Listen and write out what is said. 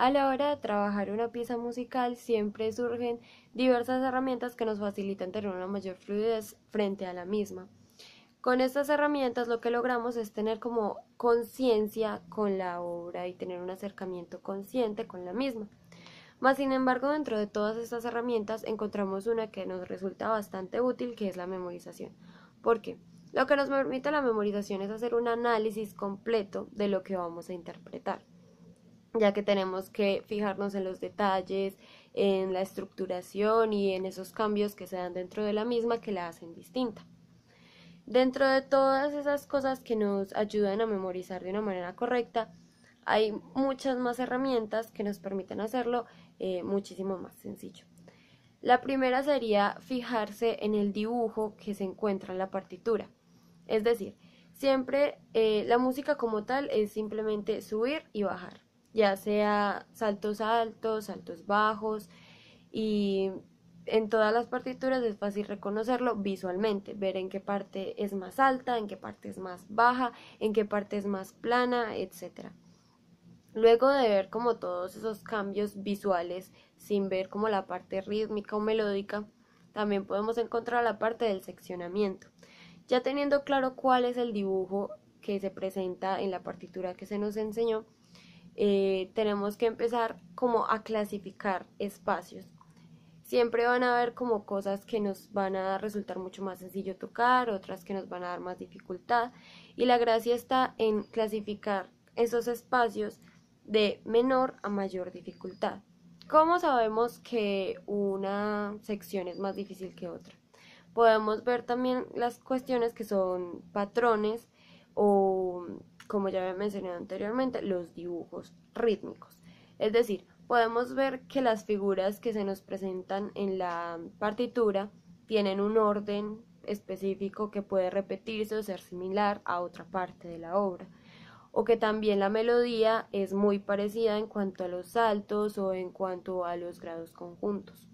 A la hora de trabajar una pieza musical siempre surgen diversas herramientas que nos facilitan tener una mayor fluidez frente a la misma. Con estas herramientas lo que logramos es tener como conciencia con la obra y tener un acercamiento consciente con la misma. Mas sin embargo, dentro de todas estas herramientas encontramos una que nos resulta bastante útil, que es la memorización. ¿Por qué? Lo que nos permite la memorización es hacer un análisis completo de lo que vamos a interpretar ya que tenemos que fijarnos en los detalles, en la estructuración y en esos cambios que se dan dentro de la misma que la hacen distinta. Dentro de todas esas cosas que nos ayudan a memorizar de una manera correcta, hay muchas más herramientas que nos permiten hacerlo eh, muchísimo más sencillo. La primera sería fijarse en el dibujo que se encuentra en la partitura. Es decir, siempre eh, la música como tal es simplemente subir y bajar ya sea saltos altos, saltos bajos y en todas las partituras es fácil reconocerlo visualmente, ver en qué parte es más alta, en qué parte es más baja, en qué parte es más plana, etc. Luego de ver como todos esos cambios visuales, sin ver como la parte rítmica o melódica, también podemos encontrar la parte del seccionamiento. Ya teniendo claro cuál es el dibujo que se presenta en la partitura que se nos enseñó, eh, tenemos que empezar como a clasificar espacios. Siempre van a haber como cosas que nos van a resultar mucho más sencillo tocar, otras que nos van a dar más dificultad. Y la gracia está en clasificar esos espacios de menor a mayor dificultad. ¿Cómo sabemos que una sección es más difícil que otra? Podemos ver también las cuestiones que son patrones o como ya había mencionado anteriormente, los dibujos rítmicos. Es decir, podemos ver que las figuras que se nos presentan en la partitura tienen un orden específico que puede repetirse o ser similar a otra parte de la obra o que también la melodía es muy parecida en cuanto a los saltos o en cuanto a los grados conjuntos.